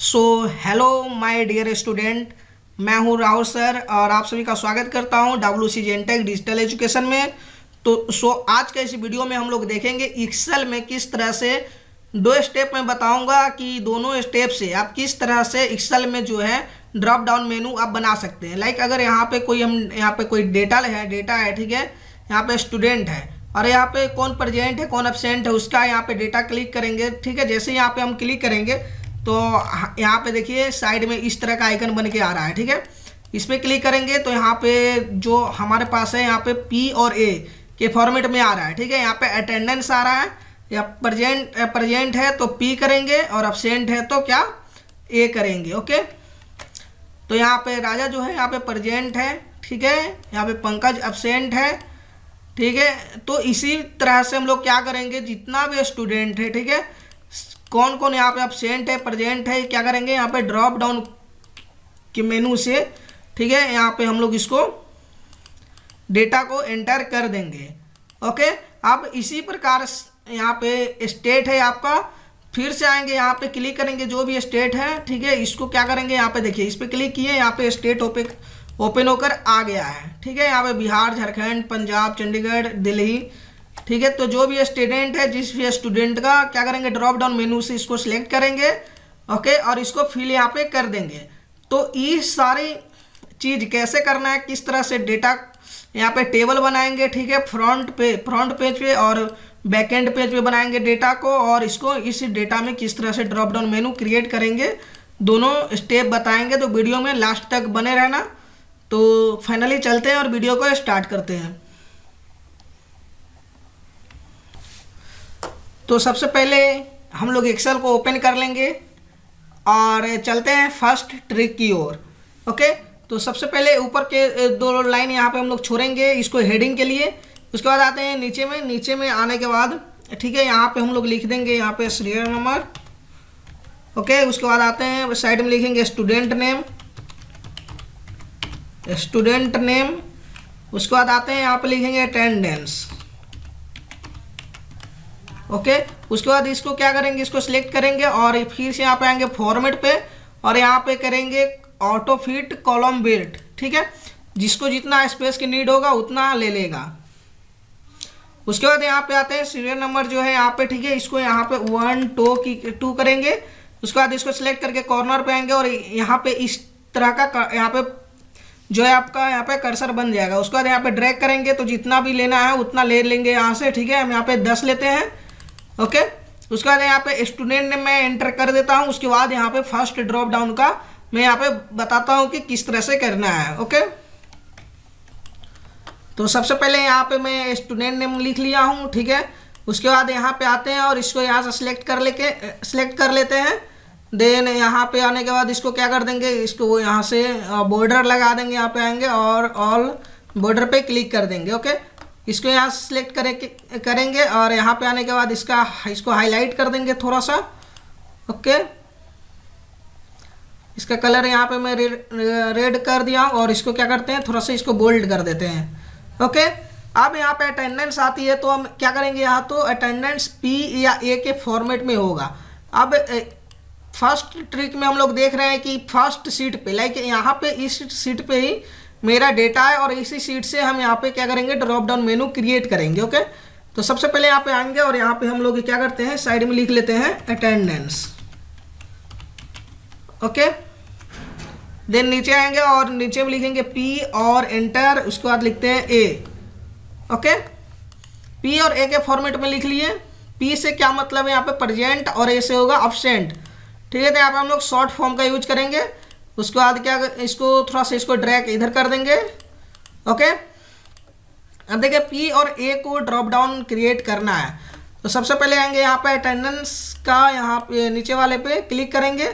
So hello my dear student मैं हूं Rahul sir और आप सभी का स्वागत करता हूं W C Gentech digital education में तो सो आज के इस वीडियो में हम लोग देखेंगे एक्सेल में किस तरह से दो स्टेप में बताऊंगा कि दोनों स्टेप से आप किस तरह से एक्सेल में जो है ड्रॉप डाउन मेनू आप बना सकते हैं लाइक अगर यहाँ पर कोई हम यहाँ पर कोई डेटा है डेटा है ठीक है यहाँ पर स्टूडेंट है और यहाँ पे कौन प्रजेंट है कौन एबसेंट है उसका यहाँ पे डेटा क्लिक करेंगे ठीक है जैसे यहाँ पे हम क्लिक करेंगे तो यहाँ पे देखिए साइड में इस तरह का आइकन बन के आ रहा है ठीक है इस पर क्लिक करेंगे तो यहाँ पे जो हमारे पास है यहाँ पे पी और ए के फॉर्मेट में आ रहा है ठीक है यहाँ पे अटेंडेंस आ रहा है या प्रजेंट प्रजेंट है तो पी करेंगे और अबसेंट है तो क्या ए करेंगे ओके तो यहाँ पे राजा जो है यहाँ पे प्रजेंट है ठीक है यहाँ पे पंकज अबसेंट है ठीक है तो इसी तरह से हम लोग क्या करेंगे जितना भी स्टूडेंट है ठीक है कौन कौन यहाँ पे अपसेंट है प्रेजेंट है क्या करेंगे यहाँ पे ड्रॉप डाउन के मेनू से ठीक है यहाँ पे हम लोग इसको डेटा को एंटर कर देंगे ओके अब इसी प्रकार यहाँ पे स्टेट है आपका फिर से आएंगे यहाँ पे क्लिक करेंगे जो भी स्टेट है ठीक है इसको क्या करेंगे यहाँ पे देखिए इस पर क्लिक किए यहाँ पे स्टेट ओपन ओपन होकर आ गया है ठीक है यहाँ पे बिहार झारखंड पंजाब चंडीगढ़ दिल्ली ठीक है तो जो भी स्टूडेंट है जिस भी स्टूडेंट का क्या करेंगे ड्रॉप डाउन मेनू से इसको सिलेक्ट करेंगे ओके और इसको फिल यहाँ पे कर देंगे तो ये सारी चीज़ कैसे करना है किस तरह से डेटा यहाँ पे टेबल बनाएंगे ठीक है फ्रंट पे फ्रंट पेज पे और बैक एंड पेज पे बनाएंगे डेटा को और इसको इस डेटा में किस तरह से ड्रॉप डाउन मेनू क्रिएट करेंगे दोनों स्टेप बताएंगे तो वीडियो में लास्ट तक बने रहना तो फाइनली चलते हैं और वीडियो को स्टार्ट करते हैं तो सबसे पहले हम लोग एक्सेल को ओपन कर लेंगे और चलते हैं फर्स्ट ट्रिक की ओर ओके तो सबसे पहले ऊपर के दो लाइन यहाँ पे हम लोग छोड़ेंगे इसको हेडिंग के लिए उसके बाद आते हैं नीचे में नीचे में आने के बाद ठीक है यहाँ पे हम लोग लिख देंगे यहाँ पे सीरियल नंबर ओके उसके बाद आते हैं साइड में लिखेंगे स्टूडेंट नेम स्टूडेंट नेम उसके बाद आते हैं यहाँ पे लिखेंगे अटेंडेंस ओके उसके बाद इसको क्या करेंगे इसको सिलेक्ट करेंगे और फिर से यहाँ पे आएंगे फॉर्मेट पे और यहाँ पे करेंगे ऑटो फिट कॉलम बेल्ट ठीक है जिसको जितना स्पेस की नीड होगा उतना ले लेगा उसके बाद यहाँ पे आते हैं सीरियल नंबर जो है यहाँ पे ठीक है इसको यहाँ पे वन टू की टू करेंगे उसके बाद इसको सिलेक्ट करके कॉर्नर पे आएंगे और यहाँ पे इस तरह का यहाँ पे जो है आपका यहाँ पे कर्सर बन जाएगा उसके बाद यहाँ पे ड्रैग करेंगे तो जितना भी लेना है उतना ले लेंगे यहाँ से ठीक है हम यहाँ पे दस लेते हैं ओके उसके बाद यहाँ पे स्टूडेंट नेम मैं एंटर कर देता हूँ उसके बाद यहाँ पे फर्स्ट ड्रॉप डाउन का मैं यहाँ पे बताता हूँ कि किस तरह से करना है ओके तो सबसे पहले यहाँ पे मैं स्टूडेंट नेम लिख लिया हूँ ठीक है उसके बाद यहाँ पे आते हैं और इसको यहाँ से सिलेक्ट कर लेके सिलेक्ट कर लेते हैं देन यहाँ पे आने के बाद इसको क्या कर देंगे इसको यहाँ से बॉर्डर uh, लगा देंगे यहाँ पे आएंगे और ऑल बॉर्डर पे क्लिक कर देंगे ओके इसको यहाँ सेलेक्ट करें करेंगे और यहाँ पे आने के बाद इसका इसको हाईलाइट कर देंगे थोड़ा सा ओके इसका कलर यहाँ पे मैं रे, रेड कर दिया हूँ और इसको क्या करते हैं थोड़ा सा इसको बोल्ड कर देते हैं ओके अब यहाँ पे अटेंडेंस आती है तो हम क्या करेंगे यहाँ तो अटेंडेंस पी या ए के फॉर्मेट में होगा अब फर्स्ट ट्रिक में हम लोग देख रहे हैं कि फर्स्ट सीट पे लाइक यहाँ पे इस सीट पे ही मेरा डेटा है और इसी सीट से हम यहाँ पे क्या करेंगे ड्रॉप डाउन मेनू क्रिएट करेंगे ओके तो सबसे पहले यहाँ पे आएंगे और यहाँ पे हम लोग क्या करते हैं साइड में लिख लेते हैं अटेंडेंस ओके देन नीचे आएंगे और नीचे में लिखेंगे पी और एंटर उसके बाद लिखते हैं ए ओके पी और ए के फॉर्मेट में लिख लिए पी से क्या मतलब है यहाँ पे प्रजेंट और ए से होगा अपसेंट ठीक है तो यहाँ पे हम लोग शॉर्ट फॉर्म का यूज करेंगे उसके बाद क्या इसको थोड़ा सा इसको ड्रैग इधर कर देंगे ओके अब देखिए पी और ए को ड्रॉप डाउन क्रिएट करना है तो सबसे पहले आएंगे यहाँ पे अटेंडेंस का यहाँ पे नीचे वाले पे क्लिक करेंगे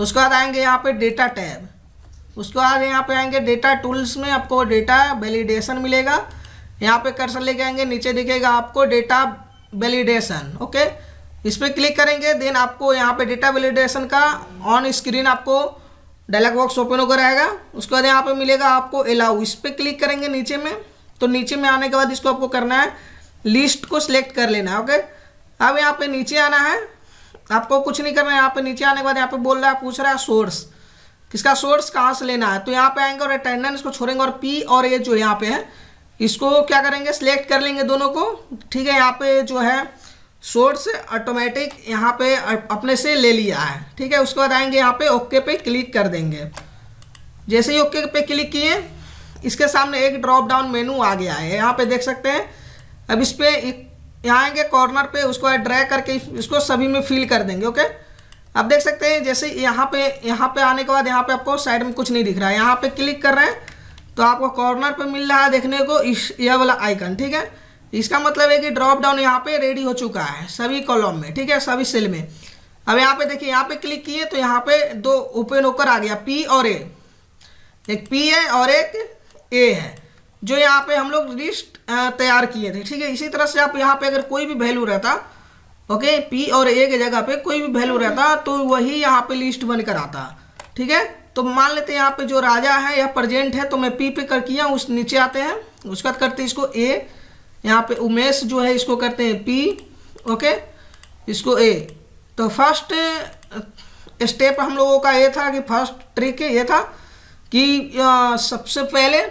उसके बाद आएंगे यहाँ पे डेटा टैब उसके बाद यहाँ पे आएंगे डेटा टूल्स में आपको डेटा वैलिडेशन मिलेगा यहाँ पे कर्सर लेके आएंगे नीचे दिखेगा आपको डेटा वैलिडेशन ओके इस पर क्लिक करेंगे देन आपको यहाँ पे डेटा वैलिडेशन का ऑन स्क्रीन आपको डायलॉग बॉक्स ओपन होकर आएगा उसके बाद यहाँ पे मिलेगा आपको अलाउ इस पर क्लिक करेंगे नीचे में तो नीचे में आने के बाद इसको आपको करना है लिस्ट को सिलेक्ट कर लेना है ओके अब यहाँ पे नीचे आना है आपको कुछ नहीं करना है यहाँ पे नीचे आने के बाद यहाँ पे बोल रहा है पूछ रहा है सोर्स किसका सोर्स कहाँ से लेना है तो यहाँ पे आएंगे और अटेंडेंस को छोड़ेंगे और पी और ए जो यहाँ पे है इसको क्या करेंगे सिलेक्ट कर लेंगे दोनों को ठीक है यहाँ पे जो है सोर्स ऑटोमेटिक यहाँ पे अपने से ले लिया है ठीक है उसके बाद आएंगे यहाँ पे ओके पे क्लिक कर देंगे जैसे ही ओके पे क्लिक किए इसके सामने एक ड्रॉप डाउन मेनू आ गया है यहाँ पे देख सकते हैं अब इस पर यहाँ आएंगे कॉर्नर पे उसको ड्रैग करके इसको सभी में फिल कर देंगे ओके अब देख सकते हैं जैसे यहाँ पे यहाँ पे आने के बाद यहाँ पे आपको साइड में कुछ नहीं दिख रहा है यहाँ पे क्लिक कर रहे हैं तो आपको कॉर्नर पे मिल रहा है देखने को इस यह वाला आइकन ठीक है इसका मतलब है कि ड्रॉप डाउन यहाँ पे रेडी हो चुका है सभी कॉलम में ठीक है सभी सेल में अब यहाँ पे देखिए यहाँ पे क्लिक किए तो यहाँ पे दो ओपन होकर आ गया पी और ए एक पी है और एक ए है जो यहाँ पे हम लोग लिस्ट तैयार किए थे ठीक है इसी तरह से आप यहाँ पे अगर कोई भी वैल्यू रहता ओके पी और ए की जगह पे कोई भी वैल्यू रहता तो वही यहाँ पे लिस्ट बनकर आता ठीक है तो मान लेते हैं यहाँ पे जो राजा है या प्रेजेंट है तो मैं पी पे कर किया उस नीचे आते हैं उसके बाद करते इसको ए यहाँ पे उमेश जो है इसको करते हैं पी ओके इसको ए तो फर्स्ट स्टेप हम लोगों का ये था कि फर्स्ट ट्रिक ये था कि सबसे पहले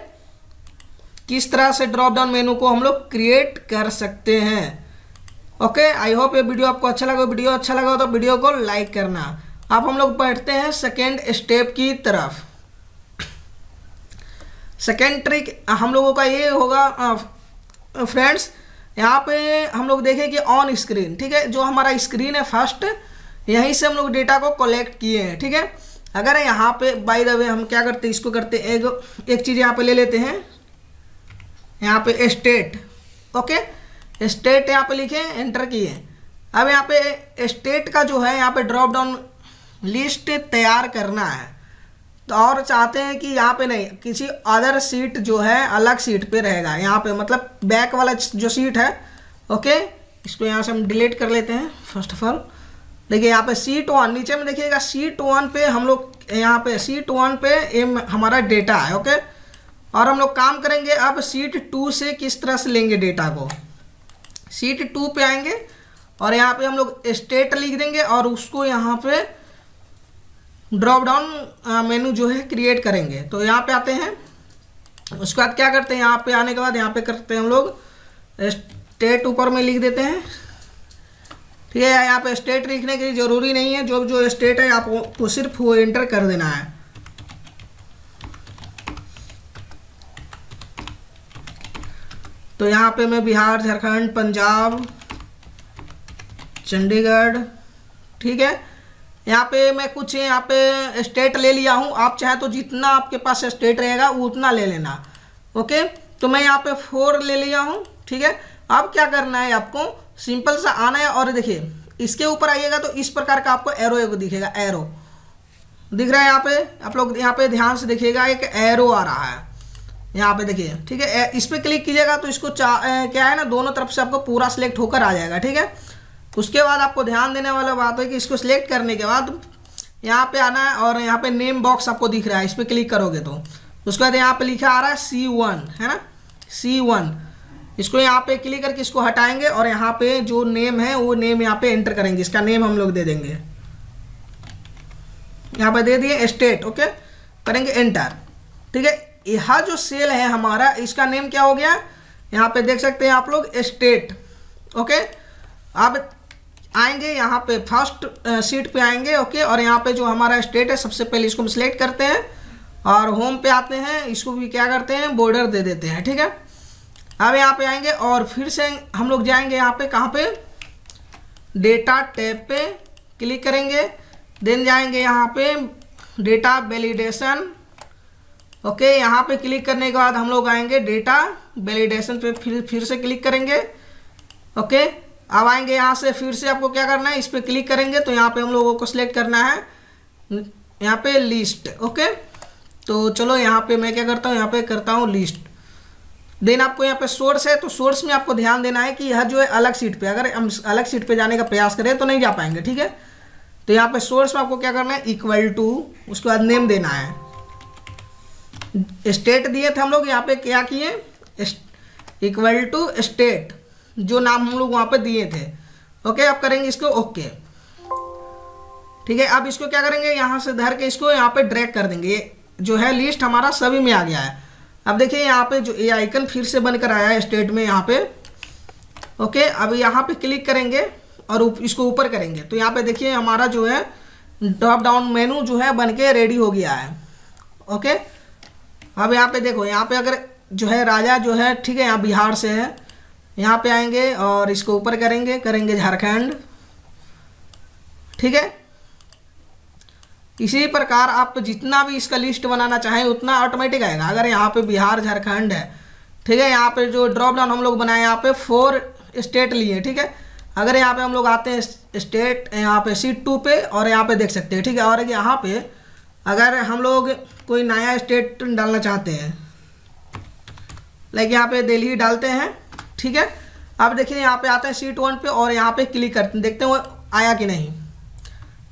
किस तरह से ड्रॉप डाउन मेनू को हम लोग क्रिएट कर सकते हैं ओके आई होप ये वीडियो आपको अच्छा लगा वीडियो अच्छा लगा तो वीडियो को लाइक करना अब हम लोग बैठते हैं सेकेंड स्टेप की तरफ सेकेंड ट्रिक हम लोगों का ये होगा फ्रेंड्स यहाँ पे हम लोग देखें कि ऑन स्क्रीन ठीक है जो हमारा स्क्रीन है फर्स्ट यहीं से हम लोग डेटा को कलेक्ट किए हैं ठीक है थीके? अगर यहाँ पे बाय द वे हम क्या करते हैं इसको करते हैं एक एक चीज़ यहाँ पे ले लेते हैं यहाँ पे स्टेट ओके स्टेट यहाँ पे लिखे एंटर किए अब यहाँ पे स्टेट का जो है यहाँ पे ड्रॉप डाउन लिस्ट तैयार करना है तो और चाहते हैं कि यहाँ पे नहीं किसी अदर सीट जो है अलग सीट पे रहेगा यहाँ पे मतलब बैक वाला जो सीट है ओके इसको यहाँ से हम डिलीट कर लेते हैं फर्स्ट ऑफ ऑल देखिए यहाँ पे सीट वन नीचे में देखिएगा सीट वन पे हम लोग यहाँ पे सीट वन पे एम हमारा डेटा है ओके और हम लोग काम करेंगे अब सीट टू से किस तरह से लेंगे डेटा को सीट टू पे आएंगे और यहाँ पे हम लोग स्टेट लिख देंगे और उसको यहाँ पे ड्रॉप डाउन मेनू जो है क्रिएट करेंगे तो यहाँ पे आते हैं उसके बाद क्या करते हैं यहाँ पे आने के बाद यहाँ पे करते हैं हम लोग स्टेट ऊपर में लिख देते हैं ठीक है यहाँ पे स्टेट लिखने के लिए ज़रूरी नहीं है जो जो स्टेट है आपको सिर्फ वो एंटर कर देना है तो यहाँ पे मैं बिहार झारखंड पंजाब चंडीगढ़ ठीक है यहाँ पे मैं कुछ यहाँ पे स्टेट ले लिया हूँ आप चाहे तो जितना आपके पास स्टेट रहेगा उतना ले लेना ओके तो मैं यहाँ पे फोर ले लिया हूँ ठीक है अब क्या करना है आपको सिंपल सा आना है और देखिए इसके ऊपर आइएगा तो इस प्रकार का आपको एरो दिखेगा एरो दिख रहा है यहाँ पे आप लोग यहाँ पे ध्यान से देखिएगा एक एरो आ रहा है यहाँ पे देखिए ठीक है इस पर क्लिक कीजिएगा तो इसको क्या है ना दोनों तरफ से आपको पूरा सिलेक्ट होकर आ जाएगा ठीक है उसके बाद आपको ध्यान देने वाला बात है कि इसको सिलेक्ट करने के बाद यहाँ पे आना है और यहाँ पे नेम बॉक्स आपको दिख रहा है इस पर क्लिक करोगे तो उसके बाद यहाँ पे लिखा आ रहा है सी वन है ना सी वन इसको यहाँ पे क्लिक करके इसको हटाएंगे और यहाँ पे जो नेम है वो नेम यहाँ पे एंटर करेंगे इसका नेम हम लोग दे देंगे यहाँ पे दे दिए स्टेट ओके करेंगे एंटर ठीक है यह जो सेल है हमारा इसका नेम क्या हो गया यहाँ पे देख सकते हैं आप लोग स्टेट ओके आप आएंगे यहाँ पे फर्स्ट सीट पे आएंगे ओके और यहाँ पे जो हमारा स्टेट है सबसे पहले इसको हम सिलेक्ट करते हैं और होम पे आते हैं इसको भी क्या करते हैं बॉर्डर दे देते हैं ठीक है अब यहाँ पे आएंगे और फिर से हम लोग जाएंगे यहाँ पे कहाँ पे डेटा टैब पे क्लिक करेंगे देन जाएंगे यहाँ पे डेटा वैलिडेशन ओके यहाँ पे क्लिक करने के बाद हम लोग आएंगे डेटा वैलिडेशन पे फिर फिर से क्लिक करेंगे ओके अब आएंगे यहाँ से फिर से आपको क्या करना है इस पर क्लिक करेंगे तो यहाँ पे हम लोगों को सिलेक्ट करना है यहाँ पे लिस्ट ओके तो चलो यहाँ पे मैं क्या करता हूँ यहाँ पे करता हूँ लिस्ट देन आपको यहाँ पे सोर्स है तो सोर्स में आपको ध्यान देना है कि यह जो है अलग सीट पे अगर हम अलग सीट पे जाने का प्रयास करें तो नहीं जा पाएंगे ठीक है तो यहाँ पे सोर्स में आपको क्या करना है इक्वल टू उसके बाद नेम देना है स्टेट दिए थे हम लोग यहाँ पे क्या किए इक्वल टू स्टेट जो नाम हम लोग वहाँ पर दिए थे ओके अब करेंगे इसको ओके ठीक है अब इसको क्या करेंगे यहाँ से धर के इसको यहाँ पे ड्रैक कर देंगे जो है लिस्ट हमारा सभी में आ गया है अब देखिए यहाँ पे जो ये आइकन फिर से बनकर आया है स्टेट में यहाँ पे ओके अब यहाँ पे क्लिक करेंगे और उप, इसको ऊपर करेंगे तो यहाँ पे देखिए हमारा जो है ड्रॉप डाउन मेनू जो है बन के रेडी हो गया है ओके अब यहाँ पे देखो यहाँ पे अगर जो है राजा जो है ठीक है यहाँ बिहार से है यहाँ पे आएंगे और इसको ऊपर करेंगे करेंगे झारखंड ठीक है इसी प्रकार आप तो जितना भी इसका लिस्ट बनाना चाहें उतना ऑटोमेटिक आएगा अगर यहाँ पे बिहार झारखंड है ठीक है यहाँ पे जो ड्रॉप डाउन हम लोग बनाए यहाँ पे फोर स्टेट लिए ठीक है अगर यहाँ पे हम लोग आते हैं स्टेट यहाँ पे सीट टू पे और यहाँ पे देख सकते हैं ठीक है और यहाँ पे अगर हम लोग कोई नया स्टेट डालना चाहते हैं लाइक यहाँ पे दिल्ली डालते हैं ठीक है अब देखिए यहाँ पे आते हैं सीट वन पे और यहाँ पे क्लिक करते हैं देखते हैं वो आया कि नहीं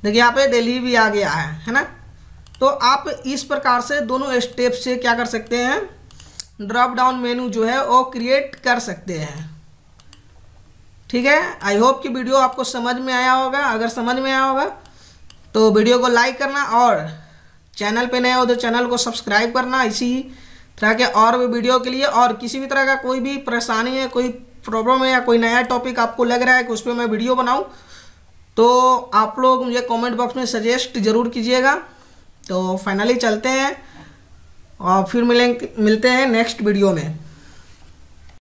देखिए यहाँ पे दिल्ली भी आ गया है है ना तो आप इस प्रकार से दोनों स्टेप से क्या कर सकते हैं ड्रॉप डाउन मेनू जो है वो क्रिएट कर सकते हैं ठीक है आई होप कि वीडियो आपको समझ में आया होगा अगर समझ में आया होगा तो वीडियो को लाइक करना और चैनल पे नए हो तो चैनल को सब्सक्राइब करना इसी ताकि और भी वीडियो के लिए और किसी भी तरह का कोई भी परेशानी है कोई प्रॉब्लम है या कोई नया टॉपिक आपको लग रहा है कि उस पर मैं वीडियो बनाऊँ तो आप लोग मुझे कमेंट बॉक्स में सजेस्ट ज़रूर कीजिएगा तो फाइनली चलते हैं और फिर मिलेंगे मिलते हैं नेक्स्ट वीडियो में